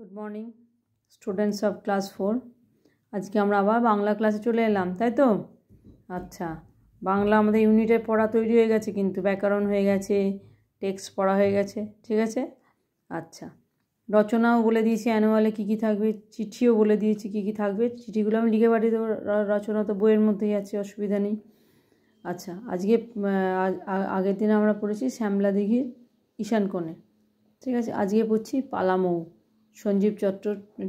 good morning students of class four আজকে আমরা আবার বাংলা ক্লাসে চলে এলাম তাই তো আচ্ছা বাংলা আমাদের ইউনিটের পড়া তৈরি হয়ে গেছে কিন্তু ব্যাকরণ হয়ে গেছে টেক্সট পড়া হয়ে গেছে ঠিক আছে আচ্ছা রচনাও বলে দিয়েছি অ্যানুয়ালে কী কী থাকবে চিঠিও বলে দিয়েছি কী কী থাকবে চিঠিগুলো আমি লিখে পাঠিয়ে দেবো রচনা তো বইয়ের মধ্যেই আছে অসুবিধা নেই আচ্ছা আজকে আগের দিন আমরা পড়েছি শ্যামলা দিঘির ঈশানকোণে ঠিক আছে আজকে পড়ছি পালামৌ সঞ্জীব চট্ট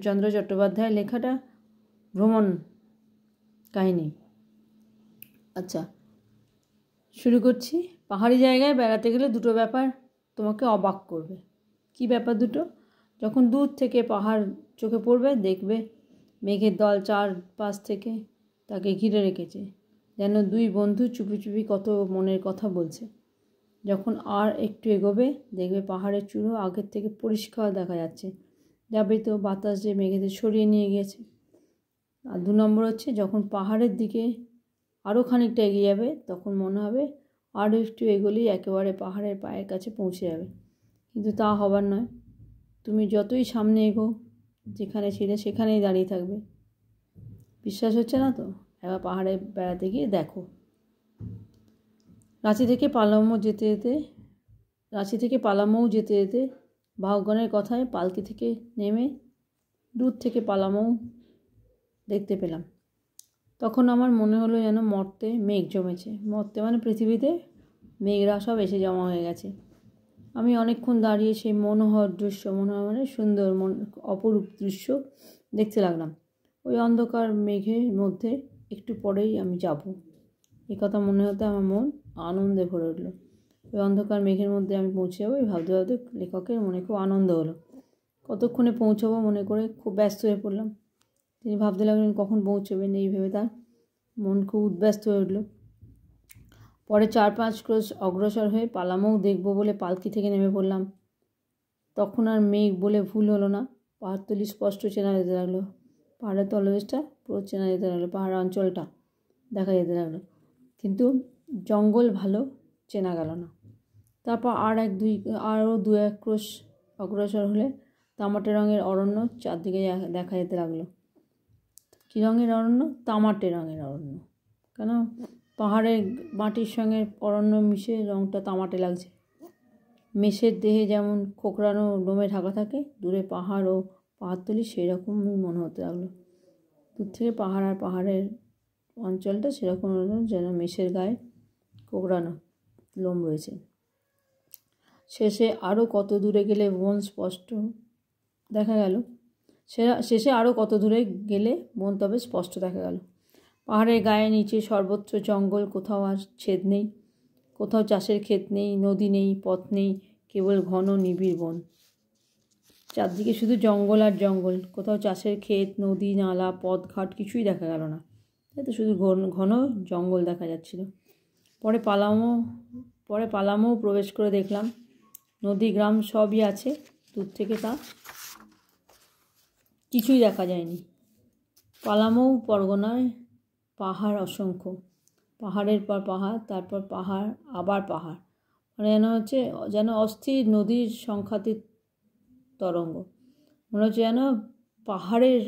চন্দ্র চট্টোপাধ্যায় লেখাটা ভ্রমণ কাহিনী আচ্ছা শুরু করছি পাহাড়ি জায়গায় বেড়াতে গেলে দুটো ব্যাপার তোমাকে অবাক করবে কি ব্যাপার দুটো যখন দূর থেকে পাহাড় চোখে পড়বে দেখবে মেঘের দল চার পাশ থেকে তাকে ঘিরে রেখেছে যেন দুই বন্ধু চুপি চুপি কত মনের কথা বলছে যখন আর একটু এগোবে দেখবে পাহাড়ের চূড়ো আগের থেকে পরিষ্কার দেখা যাচ্ছে তো বাতাস যে মেঘেদের সরিয়ে নিয়ে গেছে আর দু নম্বর হচ্ছে যখন পাহাড়ের দিকে আরও খানিকটা এগিয়ে যাবে তখন মনে হবে আরও একটু এগোলেই একেবারে পাহাড়ের পায়ের কাছে পৌঁছে যাবে কিন্তু তা হবার নয় তুমি যতই সামনে এগো যেখানে ছিলে সেখানেই দাঁড়িয়ে থাকবে বিশ্বাস হচ্ছে না তো এবার পাহাড়ে বেড়াতে গিয়ে দেখো রাঁচি থেকে পালামো যেতে যেতে রাঁচি থেকে পালামোও যেতে যেতে বাহকগণের কথায় পালকি থেকে নেমে দূর থেকে পালামও দেখতে পেলাম তখন আমার মনে হলো যেন মর্তে মেঘ জমেছে মর্তে মানে পৃথিবীতে মেঘরা সব এসে জমা হয়ে গেছে আমি অনেকক্ষণ দাঁড়িয়ে সেই মনোহর দৃশ্য মনোহর মানে সুন্দর মন অপরূপ দৃশ্য দেখতে লাগলাম ওই অন্ধকার মেঘের মধ্যে একটু পরেই আমি যাব এ কথা মনে হতে আমার মন আনন্দে ভরে উঠলো ওই অন্ধকার মেঘের মধ্যে আমি পৌঁছে যাবো এই ভাবতে ভাবতে লেখকের মনে খুব আনন্দ হলো কতক্ষণে পৌঁছাবো মনে করে খুব ব্যস্ত হয়ে পড়লাম তিনি ভাবতে লাগলেন কখন পৌঁছবেন এই ভেবে তার মন খুব উদ্ব্যস্ত হয়ে উঠল পরে চার পাঁচ ক্রোশ অগ্রসর হয়ে পালামও দেখব বলে পালকি থেকে নেমে পড়লাম তখন আর মেঘ বলে ভুল হলো না পাহাড়তলি স্পষ্ট চেনা যেতে লাগলো পাহাড়ের তলবেশটা পুরো চেনা যেতে লাগলো পাহাড় অঞ্চলটা দেখা যেতে লাগলো কিন্তু জঙ্গল ভালো চেনা গেল না তারপর আর এক দুই আরও দু এক ক্রোশ অগ্রসর হলে তামাটে রঙের অরণ্য চারদিকে দেখা যেতে লাগলো কী রঙের অরণ্য তামাটে রঙের অরণ্য কেন পাহাড়ের মাটির সঙ্গে অরণ্য মিশে রঙটা তামাটে লাগছে মেষের দেহে যেমন খোকরানো ডোমে ঢাকা থাকে দূরে পাহাড় ও পাহাড়তলি সেই রকমই মনে হতে লাগলো দূর থেকে পাহাড় আর পাহাড়ের অঞ্চলটা সেরকম যেন মেষের গায়ে কোকড়ানো লোম রয়েছে শেষে আরও কত দূরে গেলে মন স্পষ্ট দেখা গেল শেষে আরও কত দূরে গেলে মন তবে স্পষ্ট দেখা গেল পাহাড়ের গায়ে নিচে সর্বত্র জঙ্গল কোথাও আর ছেদ নেই কোথাও চাষের ক্ষেত নেই নদী নেই পথ নেই কেবল ঘন নিবিড় বন চারদিকে শুধু জঙ্গল আর জঙ্গল কোথাও চাষের ক্ষেত নদী নালা পথ ঘাট কিছুই দেখা গেল না তাই তো শুধু ঘন ঘন জঙ্গল দেখা যাচ্ছিল পরে পালামো পরে পালামও প্রবেশ করে দেখলাম নদী গ্রাম সবই আছে দূর থেকে তা কিছুই দেখা যায়নি পালামৌ পরগনায় পাহাড় অসংখ্য পাহাড়ের পর পাহাড় তারপর পাহাড় আবার পাহাড় মানে যেন হচ্ছে যেন অস্থির নদীর সংখ্যাতির তরঙ্গ মনে হচ্ছে যেন পাহাড়ের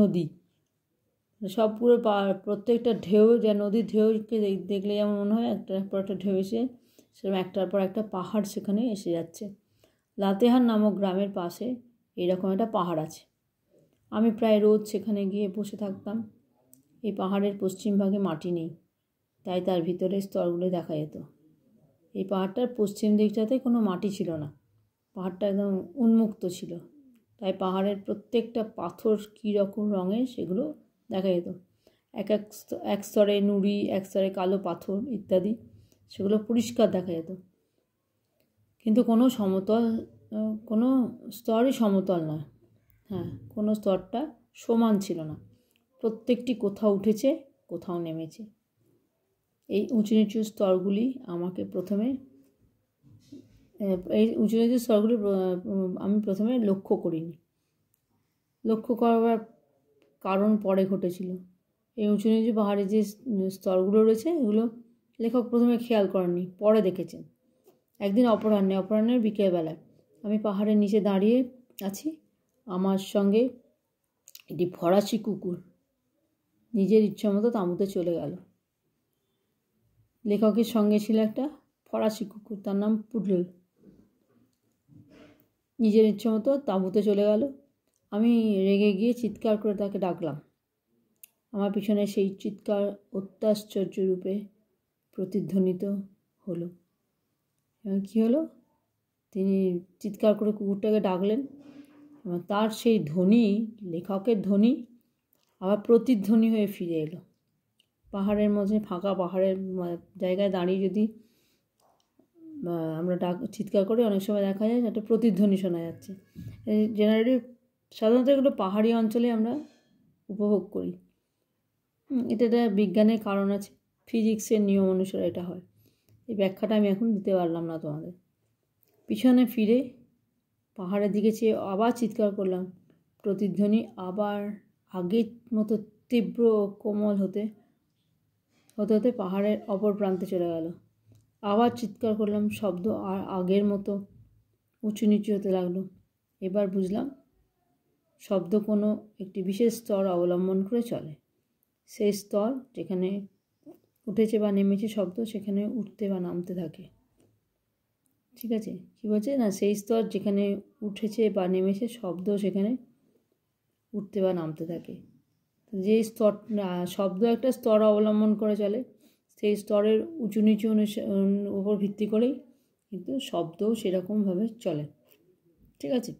নদী সব পুরো প্রত্যেকটা ঢেউ যে নদীর ঢেউকে দেখলে যেমন মনে হয় একটা পর একটা ঢেউ এসে সেরকম একটার পর একটা পাহাড় সেখানে এসে যাচ্ছে লাতেহার নামক গ্রামের পাশে এরকম একটা পাহাড় আছে আমি প্রায় রোজ সেখানে গিয়ে বসে থাকতাম এই পাহাড়ের পশ্চিম ভাগে মাটি নেই তাই তার ভিতরে স্তরগুলো দেখা যেত এই পাহাড়টার পশ্চিম দিকটাতে কোনো মাটি ছিল না পাহাড়টা একদম উন্মুক্ত ছিল তাই পাহাড়ের প্রত্যেকটা পাথর কী রকম রঙের সেগুলো দেখা যেত এক এক এক স্তরে নুড়ি এক স্তরে কালো পাথর ইত্যাদি সেগুলো পরিষ্কার দেখা যেত কিন্তু কোনো সমতল কোনো স্তরই সমতল নয় হ্যাঁ কোনো স্তরটা সমান ছিল না প্রত্যেকটি কোথাও উঠেছে কোথাও নেমেছে এই উঁচু নিচু স্তরগুলি আমাকে প্রথমে এই উঁচু নিচু স্তরগুলি আমি প্রথমে লক্ষ্য করিনি লক্ষ্য করবার কারণ পরে ঘটেছিল এই উঁচু নিচু পাহাড়ে যে স্তরগুলো রয়েছে এগুলো লেখক প্রথমে খেয়াল করেননি পরে দেখেছেন একদিন অপরাহ্নে অপরাহ্নের বিকেলবেলায় আমি পাহাড়ের নিচে দাঁড়িয়ে আছি আমার সঙ্গে একটি ফরাসি কুকুর নিজের মতো তামুতে চলে গেল লেখকের সঙ্গে ছিল একটা ফরাসি কুকুর তার নাম পুডল নিজের মতো তাঁবুতে চলে গেল আমি রেগে গিয়ে চিৎকার করে তাকে ডাকলাম আমার পিছনে সেই চিৎকার অত্যাশ্চর্য রূপে প্রতিধ্বনিত হলো এবং কী হলো তিনি চিৎকার করে কুকুরটাকে ডাকলেন এবং তার সেই ধ্বনি লেখকের ধ্বনি আবার প্রতিধ্বনি হয়ে ফিরে এলো পাহাড়ের মাঝে ফাঁকা পাহাড়ের জায়গায় দাঁড়িয়ে যদি আমরা ডাক চিৎকার করি অনেক সময় দেখা যায় একটা প্রতিধ্বনি শোনা যাচ্ছে জেনারেলি সাধারণত এগুলো পাহাড়ি অঞ্চলে আমরা উপভোগ করি এটা একটা বিজ্ঞানের কারণ আছে ফিজিক্সের নিয়ম অনুসারে এটা হয় এই ব্যাখ্যাটা আমি এখন দিতে পারলাম না তোমাদের পিছনে ফিরে পাহাড়ের দিকে চেয়ে আবার চিৎকার করলাম প্রতিধ্বনি আবার আগের মতো তীব্র কোমল হতে হতে হতে পাহাড়ের অপর প্রান্তে চলে গেল আবার চিৎকার করলাম শব্দ আর আগের মতো উঁচু নিচু হতে লাগলো এবার বুঝলাম শব্দ কোনো একটি বিশেষ স্তর অবলম্বন করে চলে সেই স্তর যেখানে উঠেছে বা নেমেছে শব্দ সেখানে উঠতে বা নামতে থাকে ঠিক আছে কী বলছে না সেই স্তর যেখানে উঠেছে বা নেমেছে শব্দ সেখানে উঠতে বা নামতে থাকে যে স্তর শব্দ একটা স্তর অবলম্বন করে চলে সেই স্তরের উঁচু নিচু উপর ভিত্তি করেই কিন্তু শব্দও সেরকমভাবে চলে ঠিক আছে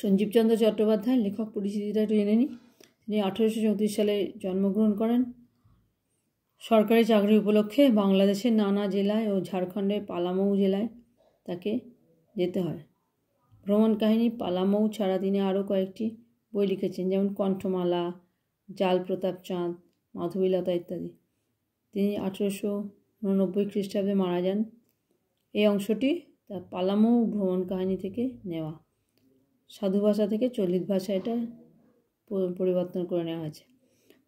সঞ্জীবচন্দ্র চট্টোপাধ্যায় লেখক পরিচিতিটা একটু জেনে নিই তিনি আঠেরোশো চৌত্রিশ সালে জন্মগ্রহণ করেন সরকারি চাকরি উপলক্ষে বাংলাদেশের নানা জেলায় ও ঝাড়খণ্ডের পালামৌ জেলায় তাকে যেতে হয় ভ্রমণ কাহিনী পালামৌ ছাড়া তিনি আরও কয়েকটি বই লিখেছেন যেমন কণ্ঠমালা জাল প্রতাপ চাঁদ মাধবীলতা ইত্যাদি তিনি আঠেরোশো উননব্বই খ্রিস্টাব্দে মারা যান এই অংশটি তার পালামৌ ভ্রমণ কাহিনী থেকে নেওয়া সাধু ভাষা থেকে চলিত ভাষা এটা পরিবর্তন করে নেওয়া হয়েছে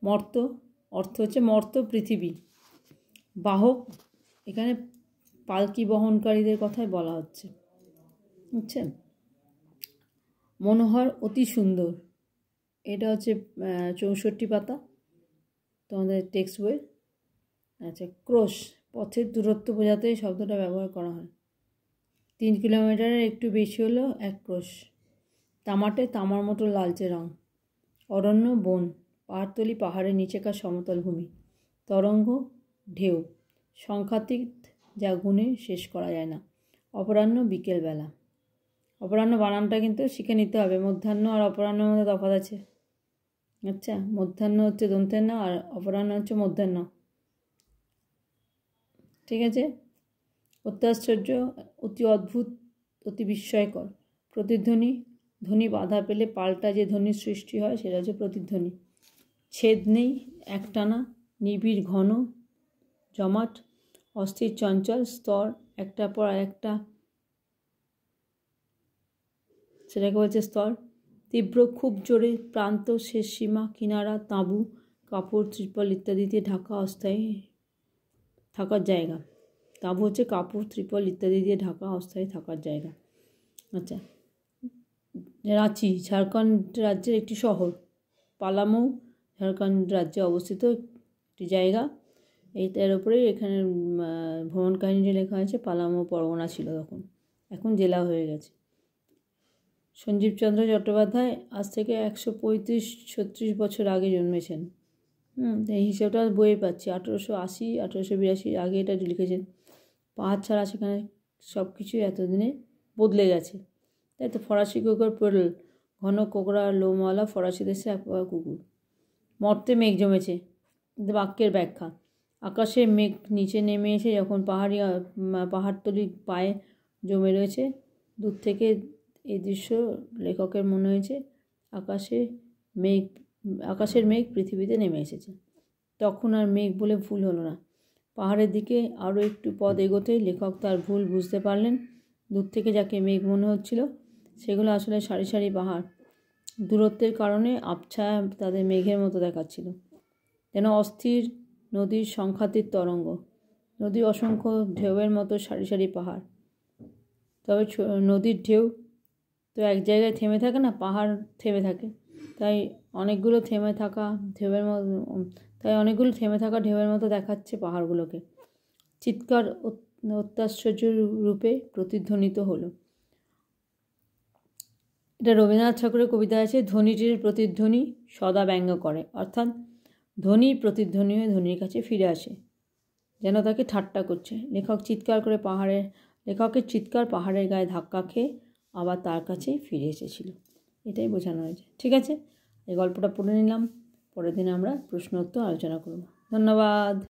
মর্ত অর্থ হচ্ছে মর্ত পৃথিবী বাহক এখানে পালকি বহনকারীদের কথাই বলা হচ্ছে বুঝছেন মনোহর অতি সুন্দর এটা হচ্ছে চৌষট্টি পাতা তোমাদের টেক্সট বই আচ্ছা ক্রোশ পথের দূরত্ব বোঝাতে এই শব্দটা ব্যবহার করা হয় তিন কিলোমিটারের একটু বেশি হলো এক ক্রোশ তামাটে তামার মতো লালচে রং অরণ্য বন পাহাড়তলি পাহাড়ের নিচেকার সমতল ভূমি তরঙ্গ ঢেউ সংখ্যাতীত যা গুণে শেষ করা যায় না অপরাহ্ন বিকেলবেলা অপরাহ্ন বানানটা কিন্তু শিখে নিতে হবে মধ্যাহ্ন আর অপরাহ্নের মধ্যে তফাৎ আছে আচ্ছা মধ্যাহ্ন হচ্ছে দন্তান্ন আর অপরাহ্ন হচ্ছে মধ্যাহ্ন ঠিক আছে অত্যাশ্চর্য অতি অদ্ভুত অতি বিস্ময়কর প্রতিধ্বনি ধ্বনি বাধা পেলে পাল্টা যে ধ্বনির সৃষ্টি হয় সেটা হচ্ছে প্রতিধ্বনি ছেদ নেই একটানা নিবিড় ঘন জমাট অস্থির চঞ্চল স্তর একটা পর একটা সেটাকে বলছে স্তর তীব্র খুব জোরে প্রান্ত শেষ সীমা কিনারা তাঁবু কাপড় ত্রিপল ইত্যাদিতে ঢাকা অস্থায়ী থাকার জায়গা তাঁবু হচ্ছে কাপড় ত্রিপল ইত্যাদি দিয়ে ঢাকা অস্থায়ী থাকার জায়গা আচ্ছা রাঁচি ঝাড়খণ্ড রাজ্যের একটি শহর পালামৌ ঝাড়খণ্ড রাজ্যে অবস্থিত একটি জায়গা এই তার উপরেই এখানে ভ্রমণ কাহিনীটি লেখা আছে পালামো পরগনা ছিল তখন এখন জেলা হয়ে গেছে সঞ্জীবচন্দ্র চট্টোপাধ্যায় আজ থেকে একশো পঁয়ত্রিশ ছত্রিশ বছর আগে জন্মেছেন হুম এই হিসেবটা বইয়ে পাচ্ছি আঠেরোশো আশি আঠেরোশো বিরাশি আগে এটা লিখেছেন পাহাড় ছাড়া সেখানে সব কিছুই এতদিনে বদলে গেছে তাই তো ফরাসি কুকুর পেরল ঘন কোকড়া লোমওয়ালা ফরাসি দেশে এক কুকুর মর্তে মেঘ জমেছে বাক্যের ব্যাখ্যা আকাশে মেঘ নিচে নেমে এসে যখন পাহাড়ি পাহাড়তলি পায়ে জমে রয়েছে দূর থেকে এই দৃশ্য লেখকের মনে হয়েছে আকাশে মেঘ আকাশের মেঘ পৃথিবীতে নেমে এসেছে তখন আর মেঘ বলে ভুল হলো না পাহাড়ের দিকে আরও একটু পদ এগোতে লেখক তার ভুল বুঝতে পারলেন দূর থেকে যাকে মেঘ মনে হচ্ছিল সেগুলো আসলে সারি সারি পাহাড় দূরত্বের কারণে আবছা তাদের মেঘের মতো দেখাচ্ছিল যেন অস্থির নদীর সংখ্যাতির তরঙ্গ নদী অসংখ্য ঢেউয়ের মতো সারি সারি পাহাড় তবে নদীর ঢেউ তো এক জায়গায় থেমে থাকে না পাহাড় থেমে থাকে তাই অনেকগুলো থেমে থাকা ঢেউয়ের মতো তাই অনেকগুলো থেমে থাকা ঢেউয়ের মতো দেখাচ্ছে পাহাড়গুলোকে চিৎকার অত্যাশ্চর্য রূপে প্রতিধ্বনিত হলো এটা রবীন্দ্রনাথ ঠাকুরের কবিতা আছে ধ্বনিটির প্রতিধ্বনি সদা ব্যঙ্গ করে অর্থাৎ ধ্বনি প্রতিধ্বনি হয়ে ধ্বনির কাছে ফিরে আসে যেন তাকে ঠাট্টা করছে লেখক চিৎকার করে পাহাড়ের লেখকের চিৎকার পাহাড়ের গায়ে ধাক্কা খেয়ে আবার তার কাছে ফিরে এসেছিল এটাই বোঝানো হয়েছে ঠিক আছে এই গল্পটা পড়ে নিলাম পরের দিন আমরা প্রশ্ন উত্তর আলোচনা করব ধন্যবাদ